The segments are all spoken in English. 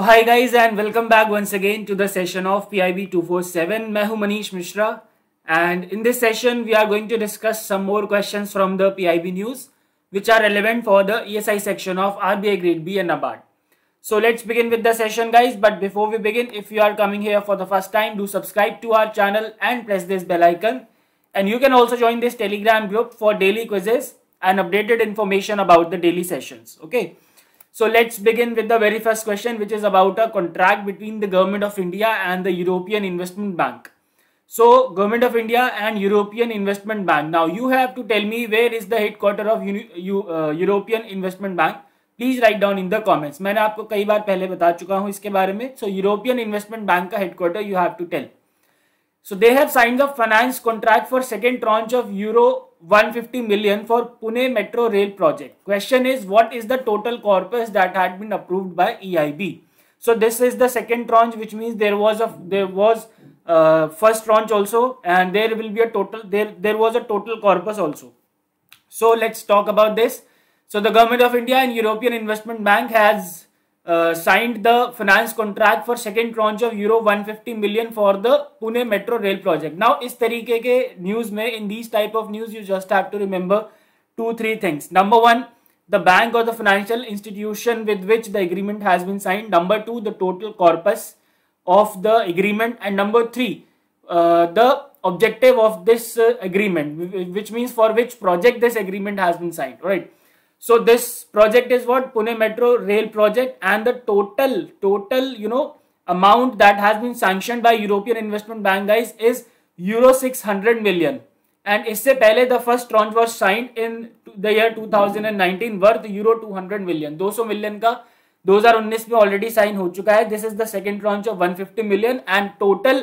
hi guys and welcome back once again to the session of PIB 247 मैं हूं Manish Mishra and in this session we are going to discuss some more questions from the PIB news which are relevant for the ESI section of RBI grade B and above. So let's begin with the session guys but before we begin if you are coming here for the first time do subscribe to our channel and press this bell icon and you can also join this telegram group for daily quizzes and updated information about the daily sessions okay. So let's begin with the very first question, which is about a contract between the government of India and the European Investment Bank. So government of India and European Investment Bank. Now you have to tell me where is the headquarter of Uni U, uh, European Investment Bank. Please write down in the comments. मैंने आपको कई बार पहले बता चुका हूं इसके बारे में सो यूरोपियन इन्वेस्टमेंट बैंक का headquarter you have to tell so they have signed the finance contract for second tranche 150 million for Pune Metro Rail project. Question is what is the total corpus that had been approved by EIB? So this is the second tranche which means there was a there was uh, first tranche also and there will be a total there there was a total corpus also. So let's talk about this. So the government of India and European Investment Bank has uh, signed the finance contract for second tranche of euro 150 million for the Pune Metro Rail project. Now, इस तरीके के news में in these type of news you just have to remember two three things. Number one, the bank or the financial institution with which the agreement has been signed. Number two, the total corpus of the agreement, and number three, uh, the objective of this uh, agreement, which means for which project this agreement has been signed. Right. so this project is what pune metro rail project and the total total you know amount that has been sanctioned by european investment bank guys is euro 600 million and isse pehle the first tranche was signed in the year 2019 worth euro 200 million 200 million ka 2019 mein already sign ho chuka hai this is the second tranche of 150 million and total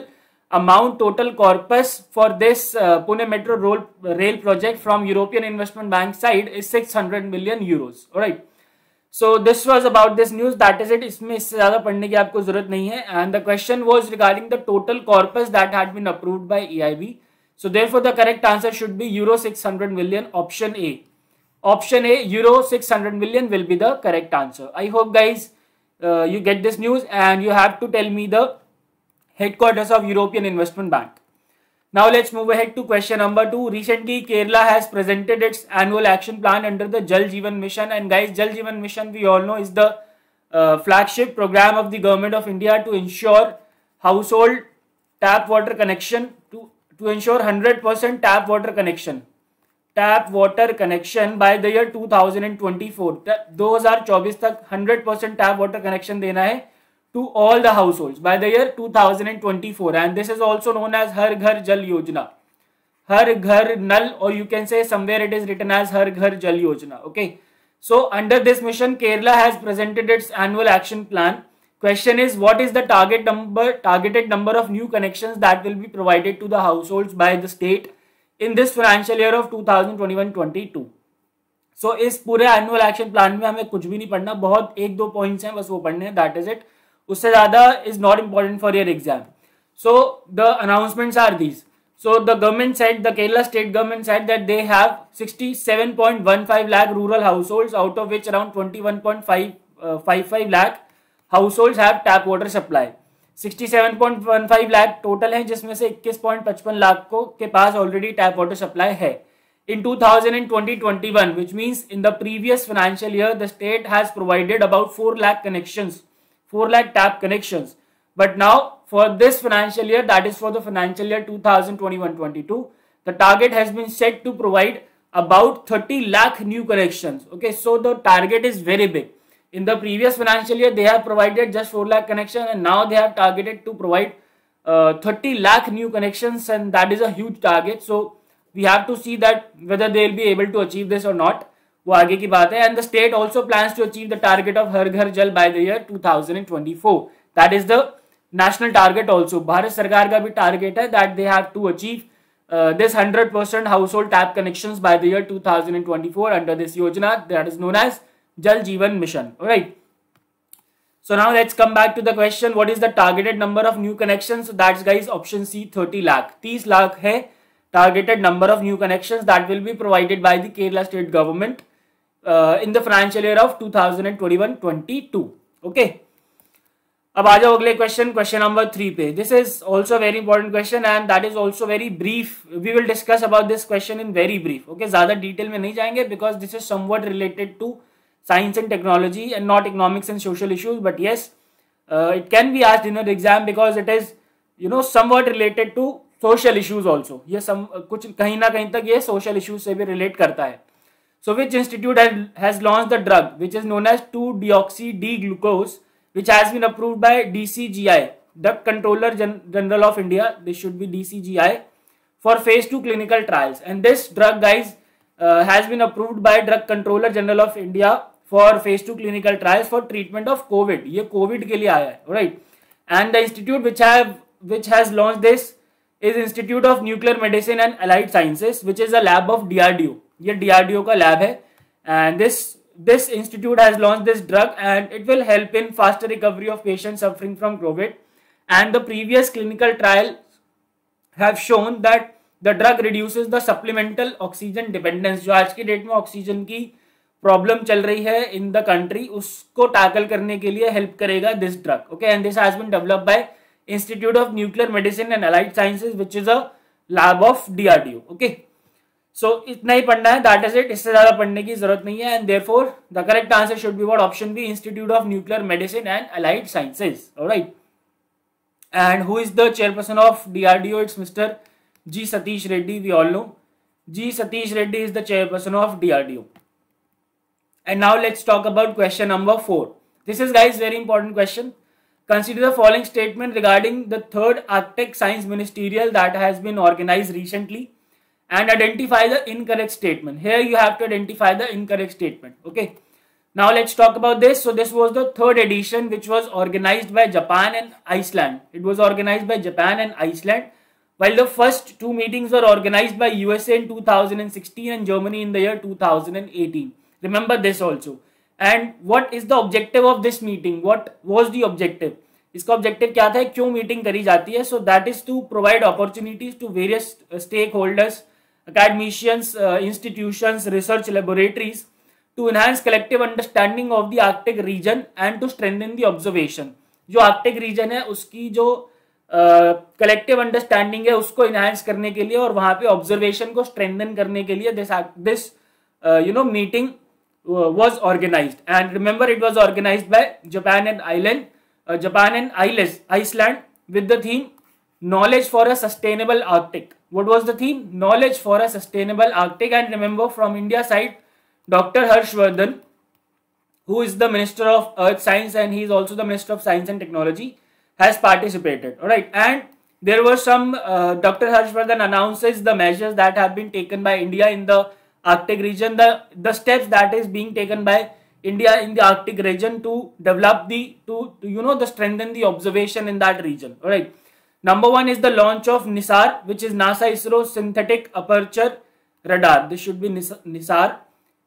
amount total corpus for this uh, Pune Metro Rail, Rail project from European Investment Bank side is 600 million euros. All right. So this was about this news. That is it. इसमें इससे ज़्यादा पढ़ने की आपको ज़रूरत नहीं है. And the question was regarding the total corpus that had been approved by EIB. So therefore the correct answer should be Euro 600 million option A. Option A Euro 600 million will be the correct answer. I hope guys uh, you get this news and you have to tell me the headquarters of European Investment Bank. Now let's move ahead to question number two. Recently Kerala has presented its annual action plan under the Jal Jeevan Mission and guys Jal Jeevan Mission we all know is the uh, flagship program of the government of India to ensure household tap water connection to to ensure hundred percent tap water connection tap water connection by the year 2024 2024 तक 100 percent tap water connection देना है to all the households by the year 2024 and this is also known as Har Ghar Jal Yojana. Har Ghar Nal or you can say somewhere it is written as Har Ghar Jal Yojana. Okay. So under this mission Kerala has presented its annual action plan. Question is what is the target number targeted number of new connections that will be provided to the households by the state in this financial year of 2021-22. So so, इस पूरे annual action plan में हमें कुछ भी नहीं पढ़ना बहुत एक दो पॉइंट्स हैं बस वो पढ़ने हैं दैट इज इट उससे ज्यादा is not important for your exam so the announcements are these so the government said the Kerala state government said that they have 67.15 lakh rural households out of which around 21.55 lakh households have tap water supply 67.15 lakh total है जिसमें से 21.55 लाख को के पास already tap water supply है in two thousand and twenty twenty in the previous financial year the state has provided about four lakh connections 4 lakh tap connections. But now for this financial year, that is for the financial year 2021-22, the target has been set to provide about 30 lakh new connections. Okay, so the target is very big. In the previous financial year, they have provided just 4 lakh connections and now they have targeted to provide uh, 30 lakh new connections and that is a huge target. So we have to see that whether they will be able to achieve this or not. वो आगे की बात है and the state also plan to achieve the target of Har Ghar Jal by the year 2024 that is the national target also Bharat सरकार का भी टारगेट है that they have to achieve this hundred percent household tap connection by the year 2024 under this योजना that is known as Jal Jeevan mission right So now let's come back to the question what is the targeted number of new connections so that's guys option C 30 lakh 30 lakh hai targeted number of new connections that will be provided by the Kerala state government uh, in the financial year of 2021-22 okay अब आ जाओ अगले question question number three पे this is also very important question and that is also very brief we will discuss about this question in very brief okay ज्यादा detail में नहीं जाएंगे because this is somewhat related to science and technology and not economics and social issues but yes it can be आज in exam because it is you know somewhat related to social issues also ये सम कुछ कहीं ना कहीं तक ये social issues से भी रिलेट करता है So which institute has, has launched the drug which is known as 2-deoxy-D-glucose which has been approved by DCGI, the Controller Gen General of India, this should be DCGI for phase 2 clinical trials and this drug guys uh, has been approved by Drug Controller General of India for phase 2 clinical trials for treatment of COVID. ये COVID ke लिए hai, right? And the institute which have which has launched this is Institute of Nuclear Medicine and Allied Sciences, which is a lab of DRDO. ये DRDO का lab है and this this institute has launch this drug and it will help in faster recovery of patient suffering from Covid and the previous clinical trial have shown that the drug reduce the supplemental oxygen dependence जो आज की date में oxygen की problem चल रही है in the country उसको tackle करने के लिए हेल्प करेगा this drug okay and this has been develop by institute of nuclear medicine and allied sciences which is a lab of DRDO okay so so, इतना ही पढ़ना है दैट इज इट इससे ज्यादा पढ़ने की जरूरत नहीं है and therefore the correct answer should be what option B institute of nuclear medicine and allied sciences right and who is the chairperson of D R D O it's mister G Satish Reddy we all know G Satish Reddy is the chairperson of D R D O and now let's talk about question number four this is guys very important question consider the following statement regarding the third arctic science ministerial that has been organise recently and identify the incorrect statement. Here you have to identify the incorrect statement. Okay. Now let's talk about this. So this was the third edition which was organized by Japan and Iceland. It was organized by Japan and Iceland. While the first two meetings were organized by USA in 2016 and Germany in the year 2018. Remember this also. And what is the objective of this meeting? What was the objective? इसका objective क्या था क्यों meeting करी जाती है So that is to provide opportunities to various uh, stakeholders. academicians, uh, institutions, research laboratories to enhance collective understanding of the Arctic region and to strengthen the observation. जो Arctic region है उसकी जो collective uh, understanding है उसको enhance करने के लिए और वहां पे ऑब्जर्वेशन को स्ट्रेंथन करने के लिए this this you know meeting was organised and remember it was organised by Japan and island Japan and island Iceland with the theme knowledge for a sustainable Arctic What was the theme? Knowledge for a Sustainable Arctic. And remember, from India side, Dr. Harshvardhan, who is the Minister of Earth Science and he is also the Minister of Science and Technology, has participated. All right. And there were some, uh, Dr. Harshvardhan announces the measures that have been taken by India in the Arctic region, the, the steps that is being taken by India in the Arctic region to develop the, to, to you know, the strengthen the observation in that region. All right. Number one is the launch of NISAR, which is NASA ISRO Synthetic Aperture Radar. This should be NISAR.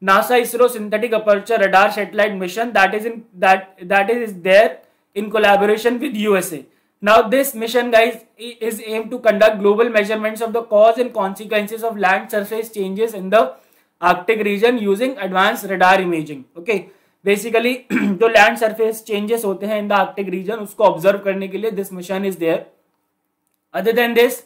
NASA ISRO Synthetic Aperture Radar Satellite Mission that is in that that is there in collaboration with USA. Now this mission guys is aimed to conduct global measurements of the cause and consequences of land surface changes in the Arctic region using advanced radar imaging. Okay. Basically जो land surface changes होते हैं in the Arctic region उसको observe करने के लिए this mission is there Other than this,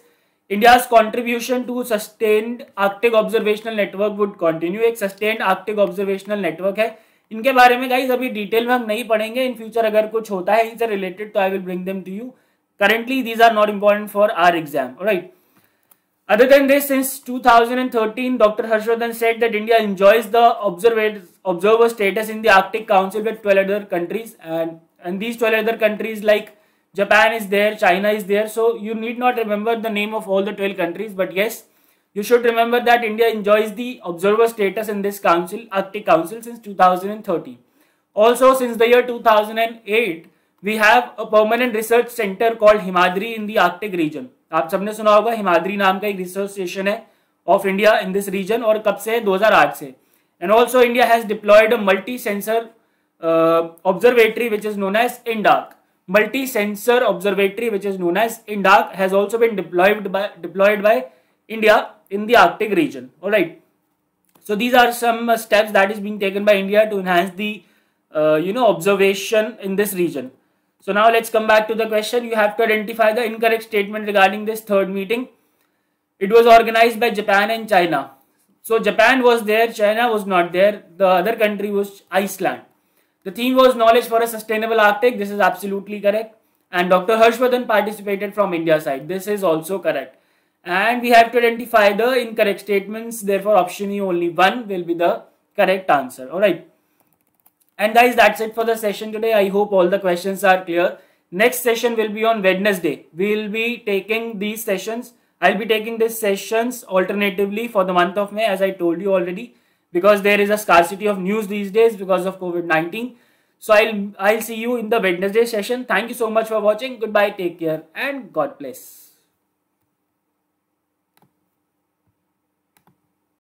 India's contribution to sustained Arctic observational network would continue. एक sustained Arctic observational network है इनके बारे में गाइज अभी डिटेल में हम नहीं पढ़ेंगे इन फ्यूचर अगर कुछ होता है इनसे रिलेटेड तो I will bring them to you currently these are not important for our exam all right other than this since 2013 dr harshvardhan said that india enjoys the observer status in the arctic council with 12 other countries and and these 12 other countries like Japan is there, China is there. So you need not remember the name of all the 12 countries. But yes, you should remember that India enjoys the observer status in this council, Arctic Council since 2013. Also, since the year 2008, we have a permanent research center called Himadri in the Arctic region. आप सबने सुना होगा हिमाद्री नाम का एक research station है of India in this region और कब से है 2008 से and also India has deployed a multi sensor observatory which is known as multi-sensor observatory which is known as INDAC has also been deployed by deployed by India in the Arctic region. All right. So these are some uh, steps that is being taken by India to enhance the uh, you know observation in this region. So now let's come back to the question. You have to identify the incorrect statement regarding this third meeting. It was organized by Japan and China. So Japan was there, China was not there. The other country was Iceland. The theme was knowledge for a sustainable Arctic. This is absolutely correct. And Dr. Harshvardhan participated from India side. This is also correct. And we have to identify the incorrect statements. Therefore, option E only one will be the correct answer. All right. And guys, that's it for the session today. I hope all the questions are clear. Next session will be on Wednesday. We'll be taking these sessions. I'll be taking these sessions alternatively for the month of May as I told you already because there is a scarcity of news these days because of COVID-19. So I'll I'll see you in the Wednesday session. Thank you so much for watching. Goodbye, take care and God bless.